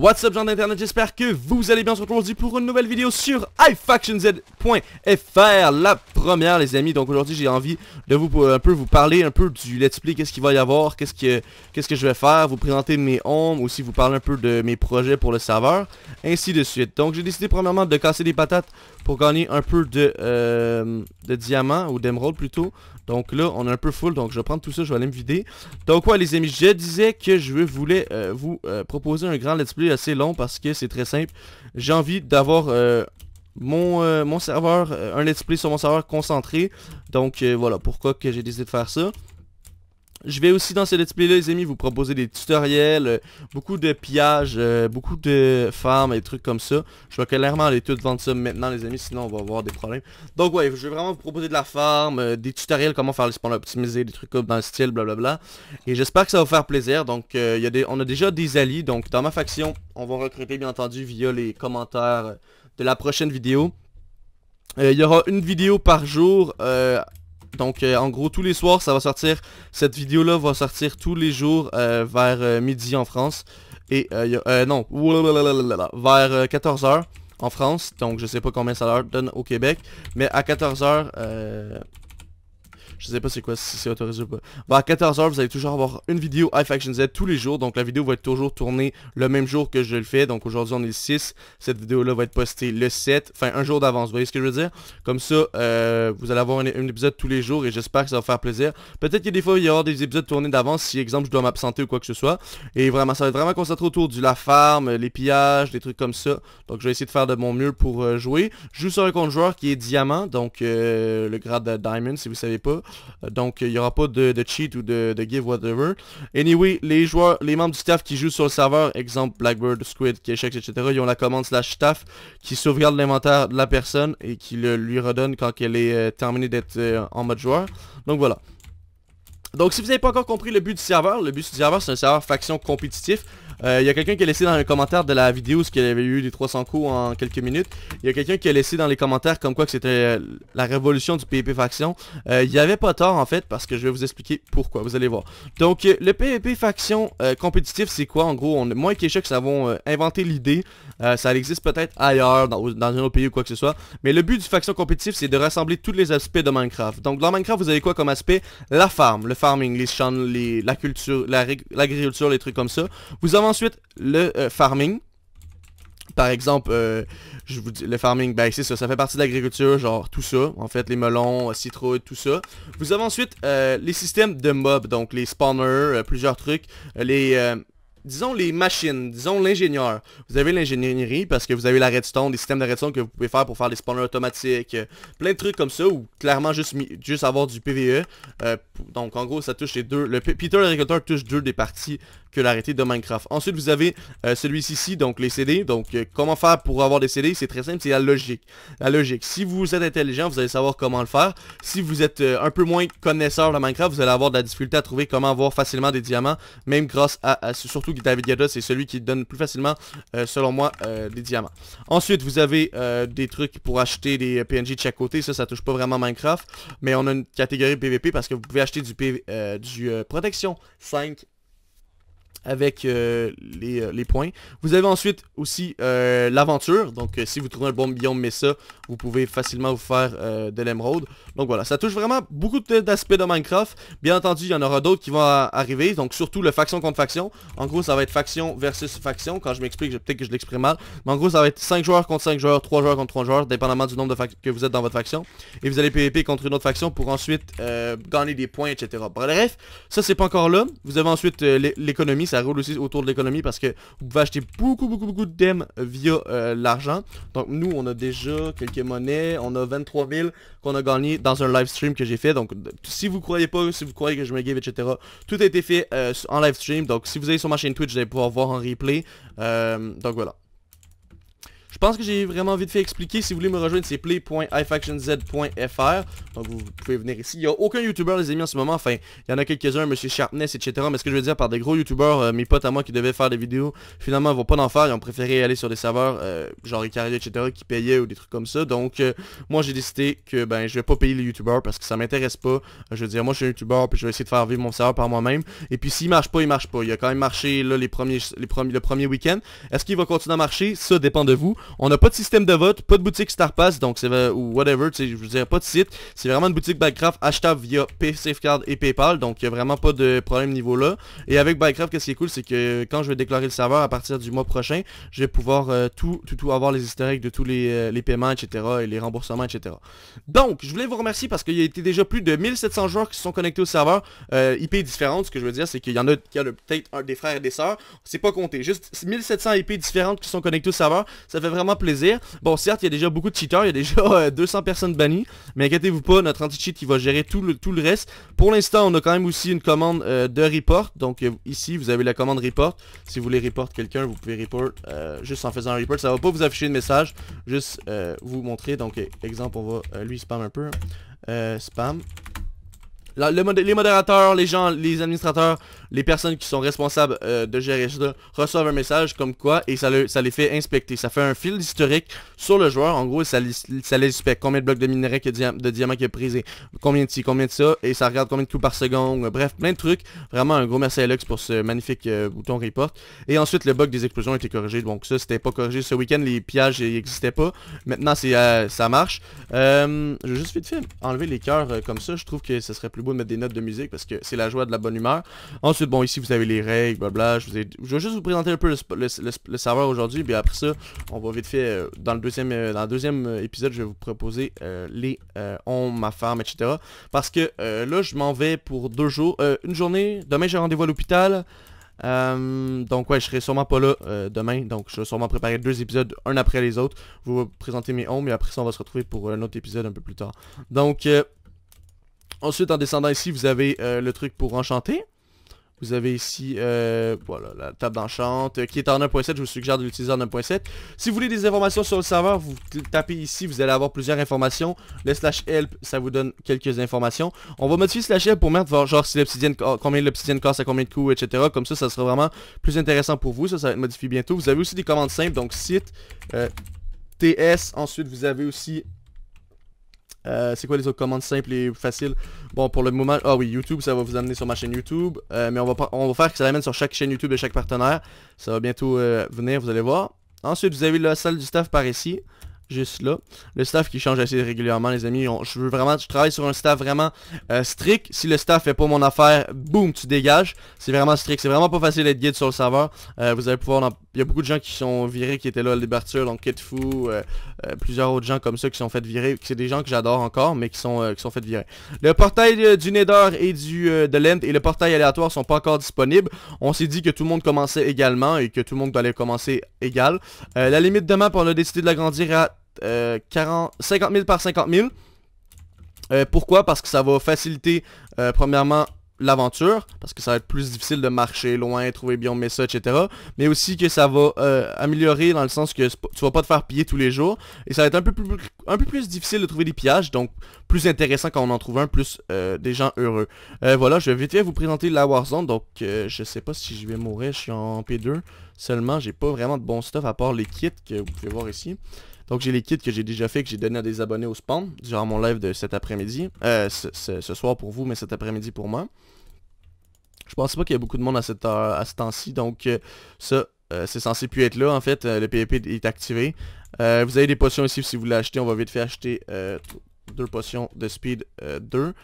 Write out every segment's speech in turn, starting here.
What's up gens d'internet, j'espère que vous allez bien, on se retrouve aujourd'hui pour une nouvelle vidéo sur iFactionZ.fr La première les amis, donc aujourd'hui j'ai envie de vous euh, un peu vous parler un peu du let's play, qu'est-ce qu'il va y avoir, qu'est-ce que que je vais faire, vous présenter mes hommes. aussi vous parler un peu de mes projets pour le serveur, ainsi de suite Donc j'ai décidé premièrement de casser des patates pour gagner un peu de, euh, diamants ou d'émeraude plutôt. Donc là, on est un peu full, donc je vais prendre tout ça, je vais aller me vider. Donc ouais les amis, je disais que je voulais euh, vous euh, proposer un grand let's play assez long parce que c'est très simple. J'ai envie d'avoir mon, mon serveur, un let's play sur mon serveur concentré. Donc voilà pourquoi que j'ai décidé de faire ça. Je vais aussi dans ce let's là les amis vous proposer des tutoriels, euh, beaucoup de pillages, euh, beaucoup de farms et trucs comme ça. Je vais clairement aller tout vendre ça maintenant les amis, sinon on va avoir des problèmes. Donc ouais, je vais vraiment vous proposer de la farm, euh, des tutoriels, comment faire les spawns optimisés, des trucs comme dans le style, blablabla. Et j'espère que ça va vous faire plaisir. Donc des, on a déjà des alliés, donc dans ma faction, on va recruter bien entendu via les commentaires de la prochaine vidéo. Il y aura une vidéo par jour donc euh, en gros tous les soirs ça va sortir, cette vidéo là va sortir tous les jours euh, vers euh, midi en France. Et non, vers 14h en France. Donc je sais pas combien ça leur donne au Québec. Mais à 14h je sais pas c'est quoi, si c'est autorisé ou pas. à 14h, vous allez toujours avoir une vidéo iFaction Z tous les jours. Donc la vidéo va être toujours tournée le même jour que je le fais. Donc aujourd'hui on est le 6. Cette vidéo-là va être postée le 7. Enfin un jour d'avance, vous voyez ce que je veux dire? Comme ça, euh, vous allez avoir un, épisode tous les jours et j'espère que ça va faire plaisir. Peut-être que des fois il y aura des épisodes tournés d'avance si exemple je dois m'absenter ou quoi que ce soit. Et vraiment, ça va être vraiment concentré autour du la farm, euh, les pillages, des trucs comme ça. Donc je vais essayer de faire de mon mieux pour euh, jouer. Je joue sur un compte joueur qui est diamant, donc le grade diamond si vous savez pas. Donc, il n'y aura pas de, cheat ou de, give, whatever. Anyway, les joueurs, les membres du staff qui jouent sur le serveur, exemple Blackbird, Squid, Keshex, etc., ils ont la commande slash staff qui sauvegarde l'inventaire de la personne et qui le, lui redonne quand elle est euh, terminée d'être euh, en mode joueur. Donc, voilà. Donc si vous n'avez pas encore compris le but du serveur, le but du serveur c'est un serveur faction compétitif il euh, y a quelqu'un qui a laissé dans les commentaires de la vidéo ce qu'il avait eu des 300 coups en quelques minutes. Il y a quelqu'un qui a laissé dans les commentaires comme quoi que c'était euh, la révolution du PvP faction. Il euh, n'y avait pas tort en fait parce que je vais vous expliquer pourquoi, vous allez voir. Donc le PvP faction compétitif c'est quoi en gros on, Moi et ça avons inventé l'idée. ça existe peut-être ailleurs, dans, dans, un autre pays ou quoi que ce soit. Mais le but du faction compétitif c'est de rassembler tous les aspects de Minecraft. Donc dans Minecraft vous avez quoi comme aspect La farm, le farming, les champs, la culture, l'agriculture, les trucs comme ça. Vous avez ensuite le euh, farming. Par exemple, euh, je vous dis, le farming, ben c'est ça, ça fait partie de l'agriculture, genre tout ça, en fait, les melons, euh, citrouilles, tout ça. Vous avez ensuite les systèmes de mobs, donc les spawners, plusieurs trucs, les disons les machines, disons l'ingénieur. Vous avez l'ingénierie parce que vous avez la redstone, des systèmes de redstone que vous pouvez faire pour faire les spawners automatiques, plein de trucs comme ça, ou clairement juste, juste avoir du PVE. donc en gros ça touche les deux. Le Peter l'agriculteur touche deux des parties que l'arrêté de Minecraft. Ensuite, vous avez euh, celui-ci, donc les CD. Donc, euh, comment faire pour avoir des CD C'est très simple, c'est la logique. La logique. Si vous êtes intelligent, vous allez savoir comment le faire. Si vous êtes euh, un peu moins connaisseur de Minecraft, vous allez avoir de la difficulté à trouver comment avoir facilement des diamants, même grâce à, à surtout que David Gadda, c'est celui qui donne plus facilement, selon moi, des diamants. Ensuite, vous avez des trucs pour acheter des PNJ de chaque côté. Ça, ça touche pas vraiment Minecraft, mais on a une catégorie PVP parce que vous pouvez acheter du, du protection 5 avec euh, euh, les, points. Vous avez ensuite aussi euh, l'aventure. Donc si vous trouvez un bon biome ça, vous pouvez facilement vous faire de l'émeraude. Donc voilà, ça touche vraiment beaucoup d'aspects de Minecraft. Bien entendu, il y en aura d'autres qui vont arriver. Donc surtout le faction contre faction. En gros, ça va être faction versus faction. Quand je m'explique, peut-être que je l'exprime mal. Mais en gros, ça va être 5 joueurs contre 5 joueurs, 3 joueurs contre 3 joueurs, dépendamment du nombre de que vous êtes dans votre faction. Et vous allez PvP contre une autre faction pour ensuite gagner des points, etc. Bref, ça c'est pas encore là. Vous avez ensuite l'économie ça roule aussi autour de l'économie parce que vous pouvez acheter beaucoup, beaucoup, beaucoup de dem via euh, l'argent. Donc nous, on a déjà quelques monnaies, on a 23 000 qu'on a gagné dans un live stream que j'ai fait. Donc si vous croyez pas, si vous croyez que je me give, etc., tout a été fait euh, en live stream. Donc si vous allez sur ma chaîne Twitch, vous allez pouvoir voir en replay. Euh, donc voilà. Je pense que j'ai vraiment envie de fait expliquer. Si vous voulez me rejoindre, c'est play.ifactionz.fr. Donc vous pouvez venir ici. Il n'y a aucun youtubeur les amis, en ce moment. Enfin, il y en a quelques-uns, Monsieur Sharpness, etc. Mais ce que je veux dire par des gros youtubeurs, euh, mes potes à moi qui devaient faire des vidéos, finalement, ils vont pas en faire. Ils ont préféré aller sur des serveurs euh, genre Icaria, etc. qui payaient ou des trucs comme ça. Donc euh, moi, j'ai décidé que ben je vais pas payer les youtubeurs parce que ça m'intéresse pas. je veux dire, moi, je suis un youtubeur, puis je vais essayer de faire vivre mon serveur par moi-même. Et puis s'il marche pas, il marche pas. Il a quand même marché là les premiers, les premiers, le premier week-end. Est-ce qu'il va continuer à marcher Ça dépend de vous. On n'a pas de système de vote, pas de boutique Starpass, donc c'est euh, ou whatever, tu je veux dire, pas de site. C'est vraiment une boutique Backcraft achetable via Safecard et PayPal, donc il n'y a vraiment pas de problème niveau là. Et avec Backcraft, qu'est-ce qui est cool, c'est que quand je vais déclarer le serveur à partir du mois prochain, je vais pouvoir euh, tout, tout, tout avoir les historiques de tous les, euh, paiements, etc. et les remboursements, etc. Donc, je voulais vous remercier parce qu'il y a été déjà plus de 1700 joueurs qui sont connectés au serveur IP différentes. Ce que je veux dire, c'est qu'il y en a, peut-être un des frères et des sœurs. C'est pas compté. Juste 1700 IP différentes qui sont connectées au serveur. Ça fait vraiment vraiment plaisir. Bon, certes, il y a déjà beaucoup de cheaters, il y a déjà 200 euh, personnes bannies, mais inquiétez-vous pas, notre anti-cheat, il va gérer tout le, tout le reste. Pour l'instant, on a quand même aussi une commande euh, de report, donc euh, ici, vous avez la commande report. Si vous voulez report quelqu'un, vous pouvez report juste en faisant un report. Ça va pas vous afficher de message, juste vous montrer. Donc, exemple, on va lui spam un peu. spam les modérateurs, les gens, les administrateurs, les personnes qui sont responsables euh, de gérer ça reçoivent un message comme quoi et ça, le, ça les fait inspecter. Ça fait un fil historique sur le joueur. En gros, ça, ça les inspecte. Combien de blocs de minerais de diamants qu'il a prisé, combien de ci, combien de ça, et ça regarde combien de coups par seconde. bref, plein de trucs. Vraiment un gros merci à Lux pour ce magnifique euh, bouton report. Et ensuite, le bug des explosions a été corrigé. Donc ça, c'était pas corrigé ce week-end. Les pièges n'existaient pas. Maintenant, c'est euh, ça marche. je vais juste vite fait enlever les cœurs comme ça. Je trouve que ce serait plus beau mettre des notes de musique parce que c'est la joie de la bonne humeur. Ensuite, bon, ici, vous avez les règles, blabla. Je, je vais juste vous présenter un peu le, serveur aujourd'hui. Puis après ça, on va vite fait, euh, dans, le deuxième, euh, dans le deuxième euh, épisode, je vais vous proposer les hommes, on, ma femme, etc. Parce que là, je m'en vais pour deux jours. une journée, demain, j'ai rendez-vous à l'hôpital. donc ouais, je serai sûrement pas là demain, donc je vais sûrement préparer deux épisodes un après les autres. Je vais vous présenter mes homes et après ça on va se retrouver pour un autre épisode un peu plus tard. Donc Ensuite, en descendant ici, vous avez euh, le truc pour enchanter. Vous avez ici, euh, voilà, la table d'enchante euh, qui est en 1.7. Je vous suggère de l'utiliser en 1.7. Si vous voulez des informations sur le serveur, vous tapez ici. Vous allez avoir plusieurs informations. Le slash help, ça vous donne quelques informations. On va modifier slash help pour mettre genre si l'obsidienne, combien l'obsidienne casse à combien de coups, etc. Comme ça, ça sera vraiment plus intéressant pour vous. Ça, ça va être modifié bientôt. Vous avez aussi des commandes simples. Donc, site, TS. Ensuite, vous avez aussi euh, c'est quoi les autres commandes simples et faciles Bon, pour le moment, ah oui, YouTube, ça va vous amener sur ma chaîne YouTube. Euh, mais on va, on va faire que ça l'amène sur chaque chaîne YouTube et chaque partenaire. Ça va bientôt euh, venir, vous allez voir. Ensuite, vous avez la salle du staff par ici juste là. Le staff qui change assez régulièrement, les amis. je veux vraiment, je travaille sur un staff vraiment euh, strict. Si le staff fait pas mon affaire, boum, tu dégages. C'est vraiment strict. C'est vraiment pas facile d'être guide sur le serveur. Euh, vous allez pouvoir, il y a beaucoup de gens qui sont virés, qui étaient là à l'ouverture, donc Ketfu, fou euh, plusieurs autres gens comme ça qui sont fait virer. C'est des gens que j'adore encore, mais qui sont qui sont fait virer. Le portail du Nether et du de l'End et le portail aléatoire sont pas encore disponibles. On s'est dit que tout le monde commençait également et que tout le monde allait commencer égal. la limite de map, on a décidé de l'agrandir à 40, 50 000 par 50 000. Euh, pourquoi? Parce que ça va faciliter, euh, premièrement, l'aventure, parce que ça va être plus difficile de marcher loin, trouver bien mais ça, etc. Mais aussi que ça va euh, améliorer dans le sens que tu vas pas te faire piller tous les jours, et ça va être un peu plus, un peu plus difficile de trouver des pillages, donc plus intéressant quand on en trouve un, plus des gens heureux. voilà, je vais vite vous présenter la Warzone, donc je sais pas si je vais mourir, je suis en P2 seulement, j'ai pas vraiment de bon stuff à part les kits que vous pouvez voir ici. Donc j'ai les kits que j'ai déjà fait, que j'ai donné à des abonnés au spawn, durant mon live de cet après-midi. Euh, ce, soir pour vous, mais cet après-midi pour moi. Je pense pas qu'il y a beaucoup de monde à, cette à ce temps-ci, donc euh, ça, euh, c'est censé plus être là en fait. le PvP est activé. vous avez des potions ici si vous voulez acheter, on va vite fait acheter deux potions de speed 2.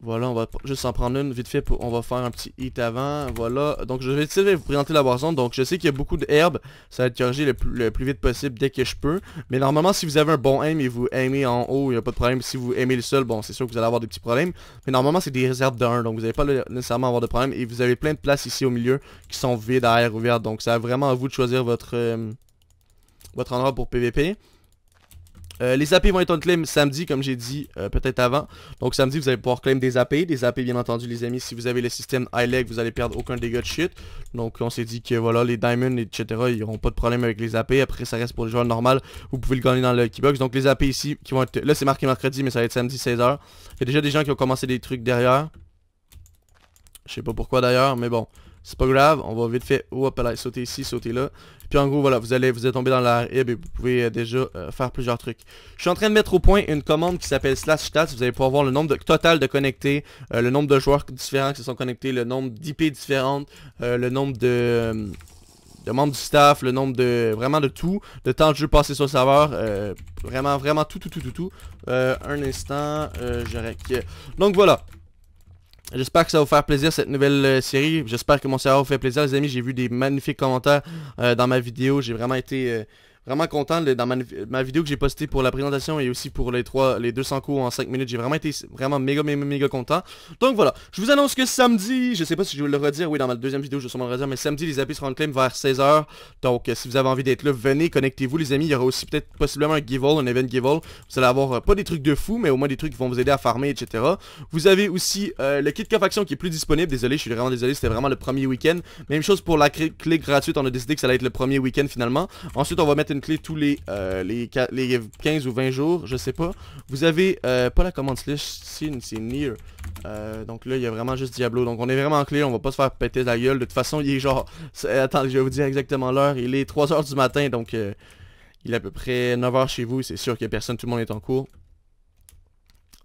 Voilà, on va juste en prendre une vite fait. Pour, on va faire un petit hit avant. Voilà. Donc, je vais essayer de vous présenter la boisson. Donc, je sais qu'il y a beaucoup d'herbes. Ça va être corrigé le plus, vite possible dès que je peux. Mais normalement, si vous avez un bon aim et vous aimez en haut, il n'y a pas de problème. Si vous aimez le sol, bon, c'est sûr que vous allez avoir des petits problèmes. Mais normalement, c'est des réserves d'un Donc, vous n'allez pas nécessairement avoir de problème. Et vous avez plein de places ici au milieu qui sont vides, à air ouvert. Donc, c'est vraiment à vous de choisir votre, euh, votre endroit pour PVP. Euh, les AP vont être en claim samedi, comme j'ai dit euh, peut-être avant. Donc samedi, vous allez pouvoir claim des AP. Des AP, bien entendu, les amis, si vous avez le système high leg, vous allez perdre aucun dégât de shit. Donc on s'est dit que voilà, les diamonds, etc., ils n'auront pas de problème avec les AP. Après, ça reste pour les joueurs normal. Vous pouvez le gagner dans le Keybox. Donc les AP ici, qui vont être... Là, c'est marqué mercredi, mais ça va être samedi 16h. Il y a déjà des gens qui ont commencé des trucs derrière. Je sais pas pourquoi d'ailleurs, mais bon. C'est pas grave, on va vite fait, hop là, sauter ici, sauter là. Puis en gros, voilà, vous allez vous êtes tombé dans l'air et vous pouvez euh, déjà euh, faire plusieurs trucs. Je suis en train de mettre au point une commande qui s'appelle slash stats. Vous allez pouvoir voir le nombre total de connectés, euh, le nombre de joueurs différents qui se sont connectés, le nombre d'IP différentes, le nombre de membres du staff, le nombre de... Vraiment de tout. Le temps de jeu passé sur le serveur. vraiment, vraiment tout, tout, tout, tout, tout. un instant, euh, je Donc voilà. J'espère que ça va vous faire plaisir cette nouvelle euh, série. J'espère que mon serveur vous fait plaisir les amis. J'ai vu des magnifiques commentaires euh, dans ma vidéo. J'ai vraiment été euh, vraiment content dans ma, vidéo que j'ai postée pour la présentation et aussi pour les trois, les 200 cours en 5 minutes. J'ai vraiment été vraiment méga, méga, méga content. Donc voilà, je vous annonce que samedi, je sais pas si je vais le redire, oui dans ma deuxième vidéo je vais sûrement le redire, mais samedi les appels seront claim vers 16h. Donc euh, si vous avez envie d'être là, venez, connectez-vous les amis. Il y aura aussi peut-être possiblement un giveaway, un event giveaway. Vous allez avoir euh, pas des trucs de fou, mais au moins des trucs qui vont vous aider à farmer, etc. Vous avez aussi euh, le kit cofaction qui est plus disponible. Désolé, je suis vraiment désolé, c'était vraiment le premier week-end. Même chose pour la clé gratuite, on a décidé que ça allait être le premier week-end finalement. Ensuite on va mettre une clé tous les, euh, les, 15 ou 20 jours, je sais pas. Vous avez euh, pas la commande slash, c'est near. Euh, donc là, il y a vraiment juste Diablo. Donc on est vraiment en clé, on va pas se faire péter la gueule. De toute façon, il est genre... Attendez, je vais vous dire exactement l'heure. Il est 3h du matin, donc il est à peu près 9h chez vous. C'est sûr qu'il y a personne, tout le monde est en cours.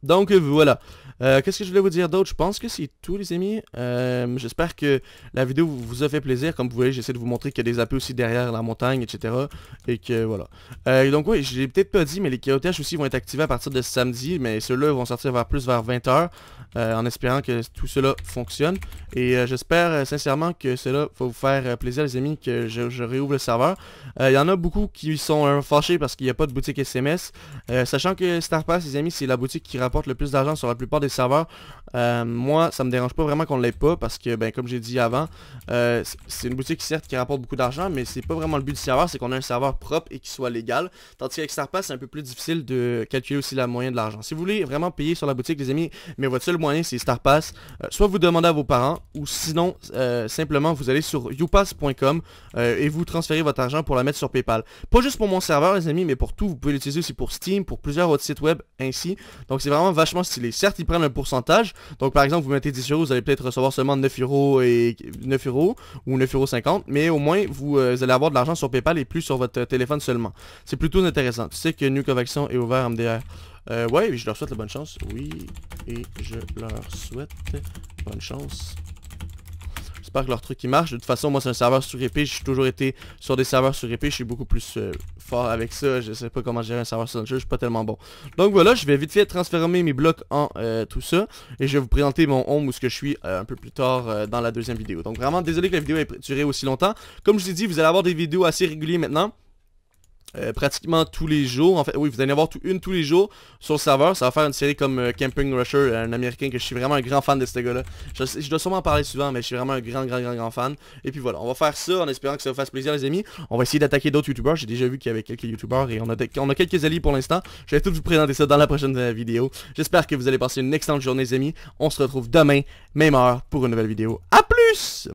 Donc euh, voilà. Euh, qu'est-ce que je voulais vous dire d'autre Je pense que c'est tout les amis. Euh, j'espère que la vidéo vous a fait plaisir. Comme vous voyez, j'essaie de vous montrer qu'il y a des AP aussi derrière la montagne, etc. Et que voilà. donc oui, je l'ai peut-être pas dit, mais les KOTH aussi vont être activés à partir de samedi. Mais ceux-là vont sortir vers plus vers 20h. Euh, en espérant que tout cela fonctionne. Et euh, j'espère euh, sincèrement que cela va vous faire plaisir les amis, que je, réouvre le serveur. Il y en a beaucoup qui sont fâchés parce qu'il n'y a pas de boutique SMS. sachant que Starpass les amis, c'est la boutique qui rapporte le plus d'argent sur la plupart des serveurs. moi, ça me dérange pas vraiment qu'on ne l'ait pas parce que, ben, comme j'ai dit avant, c'est une boutique certes qui rapporte beaucoup d'argent, mais c'est pas vraiment le but du serveur, c'est qu'on ait un serveur propre et qui soit légal. Tandis qu'avec Starpass, c'est un peu plus difficile de calculer aussi la moyenne de l'argent. Si vous voulez vraiment payer sur la boutique les amis, mais votre seul moyen, c'est StarPass. Euh, soit vous demandez à vos parents, ou sinon, euh, simplement, vous allez sur youpass.com euh, et vous transférez votre argent pour la mettre sur PayPal. Pas juste pour mon serveur, les amis, mais pour tout. Vous pouvez l'utiliser aussi pour Steam, pour plusieurs autres sites web, ainsi. Donc, c'est vraiment vachement stylé. Certes, ils prennent un pourcentage. Donc, par exemple, vous mettez 10 euros, vous allez peut-être recevoir seulement 9 euros et 9 euros ou 9 euros 50. Mais au moins, vous, allez avoir de l'argent sur PayPal et plus sur votre téléphone seulement. C'est plutôt intéressant. Tu sais que Nuke Action est ouvert MDR. Euh, ouais, je leur souhaite la bonne chance. Oui, et je leur souhaite bonne chance. J'espère que leur truc il marche. De toute façon, moi c'est un serveur sur épée. J'ai toujours été sur des serveurs sur épée. Je suis beaucoup plus euh, fort avec ça. Je sais pas comment gérer un serveur sur le jeu. Je suis pas tellement bon. Donc voilà, je vais vite fait transformer mes blocs en euh, tout ça. Et je vais vous présenter mon home où ce que je suis euh, un peu plus tard dans la deuxième vidéo. Donc vraiment, désolé que la vidéo ait duré aussi longtemps. Comme je vous ai dit, vous allez avoir des vidéos assez régulières maintenant. Euh, pratiquement tous les jours. En fait, oui, vous allez avoir une tous les jours sur le serveur. Ça va faire une série comme euh, Camping Rusher, un américain que je suis vraiment un grand fan de ce gars-là. Je, dois sûrement en parler souvent, mais je suis vraiment un grand, grand, grand, grand fan. Et puis voilà, on va faire ça en espérant que ça vous fasse plaisir, les amis. On va essayer d'attaquer d'autres youtubeurs. J'ai déjà vu qu'il y avait quelques youtubeurs et on a, a quelques alliés pour l'instant. Je vais tout vous présenter ça dans la prochaine euh, vidéo. J'espère que vous allez passer une excellente journée, les amis. On se retrouve demain, même heure, pour une nouvelle vidéo. À plus!